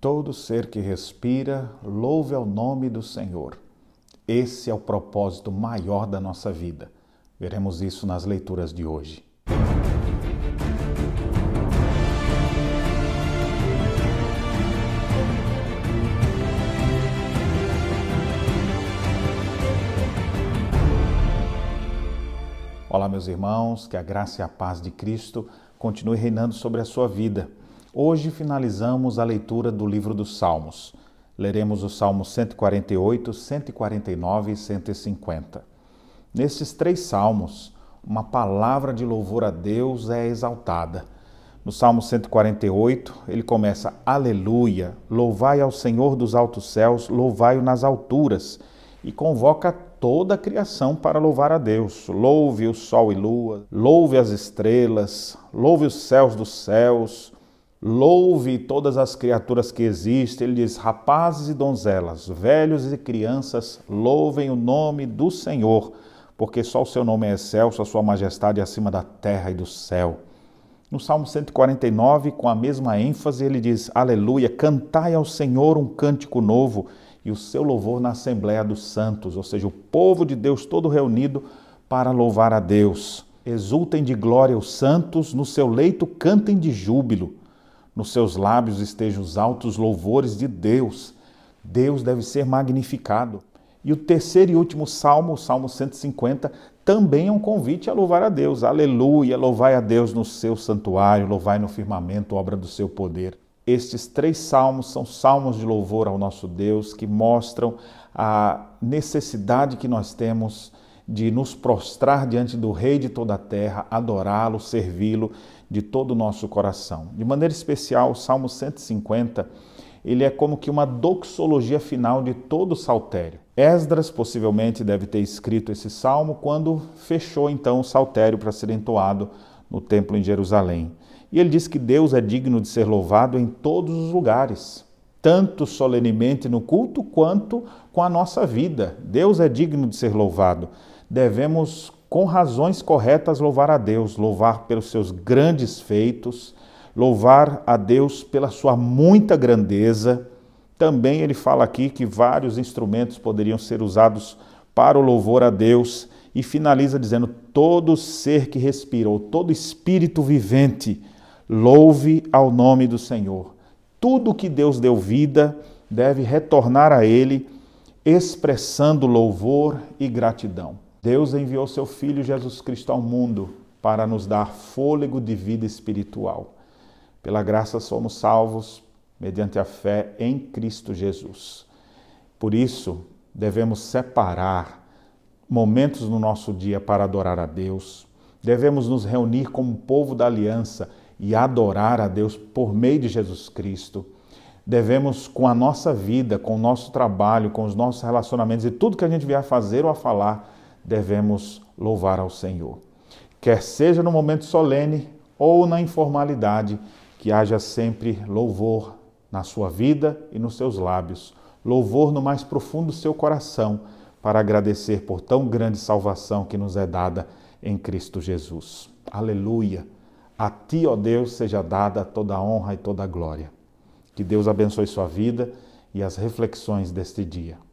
Todo ser que respira, louve ao nome do Senhor. Esse é o propósito maior da nossa vida. Veremos isso nas leituras de hoje. Olá, meus irmãos, que a graça e a paz de Cristo continue reinando sobre a sua vida. Hoje finalizamos a leitura do livro dos Salmos. Leremos os Salmos 148, 149 e 150. Nesses três salmos, uma palavra de louvor a Deus é exaltada. No Salmo 148, ele começa: Aleluia! Louvai ao Senhor dos altos céus, louvai-o nas alturas, e convoca toda a criação para louvar a Deus. Louve o sol e lua, louve as estrelas, louve os céus dos céus, Louve todas as criaturas que existem, ele diz: rapazes e donzelas, velhos e crianças, louvem o nome do Senhor, porque só o seu nome é excelso, a sua majestade é acima da terra e do céu. No Salmo 149, com a mesma ênfase, ele diz: Aleluia, cantai ao Senhor um cântico novo e o seu louvor na Assembleia dos Santos, ou seja, o povo de Deus todo reunido para louvar a Deus. Exultem de glória os santos, no seu leito cantem de júbilo nos seus lábios estejam os altos louvores de Deus. Deus deve ser magnificado. E o terceiro e último salmo, o Salmo 150, também é um convite a louvar a Deus. Aleluia, louvai a Deus no seu santuário, louvai no firmamento, obra do seu poder. Estes três salmos são salmos de louvor ao nosso Deus que mostram a necessidade que nós temos de nos prostrar diante do Rei de toda a terra, adorá-lo, servi-lo de todo o nosso coração. De maneira especial, o Salmo 150, ele é como que uma doxologia final de todo o saltério. Esdras possivelmente deve ter escrito esse salmo quando fechou então o saltério para ser entoado no templo em Jerusalém. E ele diz que Deus é digno de ser louvado em todos os lugares, tanto solenemente no culto quanto com a nossa vida. Deus é digno de ser louvado devemos, com razões corretas, louvar a Deus, louvar pelos seus grandes feitos, louvar a Deus pela sua muita grandeza. Também ele fala aqui que vários instrumentos poderiam ser usados para o louvor a Deus e finaliza dizendo: todo ser que respira, ou todo espírito vivente, louve ao nome do Senhor. Tudo que Deus deu vida deve retornar a Ele, expressando louvor e gratidão. Deus enviou seu Filho Jesus Cristo ao mundo para nos dar fôlego de vida espiritual. Pela graça somos salvos mediante a fé em Cristo Jesus. Por isso, devemos separar momentos no nosso dia para adorar a Deus. Devemos nos reunir como povo da aliança e adorar a Deus por meio de Jesus Cristo. Devemos, com a nossa vida, com o nosso trabalho, com os nossos relacionamentos e tudo que a gente vier a fazer ou a falar, devemos louvar ao Senhor. Quer seja no momento solene ou na informalidade, que haja sempre louvor na sua vida e nos seus lábios, louvor no mais profundo seu coração, para agradecer por tão grande salvação que nos é dada em Cristo Jesus. Aleluia! A ti, ó Deus, seja dada toda a honra e toda a glória. Que Deus abençoe sua vida e as reflexões deste dia.